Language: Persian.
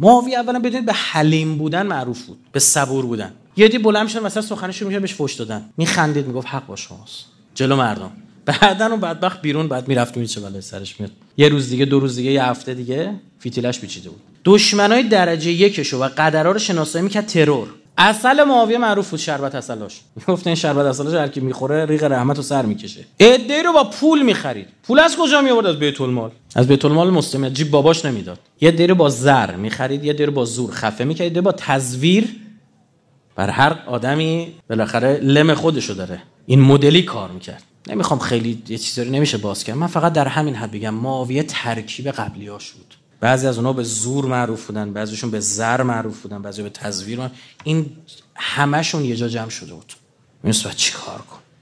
ماوی اولا بدونید به حلیم بودن معروف بود به صبور بودن یه دی بلند شدن مثلا سخنش رو بهش فوش دادن میخندید میگفت حق با شماست جلو مردم بعدا اون بدبخت بیرون بعد میرفت میچه بلای سرش میاد یه روز دیگه دو روز دیگه یه هفته دیگه فیتیلش پیچیده بود دشمنای درجه یکشو و قدرا رو شناسایی میکرد ترور اصل معاویه معروف بود شربت اصلاش میگفت این شربت اصلاش هر کی میخوره ریق رحمت و سر میکشه ادعی رو با پول میخرید پول از کجا می آورد از بیت المال از بیت المال مستمد جیب باباش نمیداد یه دیر با زر میخرید یه دیر با زور خفه میکرد با تزویر بر هر آدمی بالاخره لم خودشو داره این مدلی کار میکرد نمیخوام خیلی یه چیزی نمیشه باز کرد من فقط در همین حد بگم معاویه ترکیب قبلیاش بود بعضی از اونها به زور معروف بودن بعضیشون به زر معروف بودن بعضی به تزویر این همشون یه جا جمع شده بود میرسه چی کار کن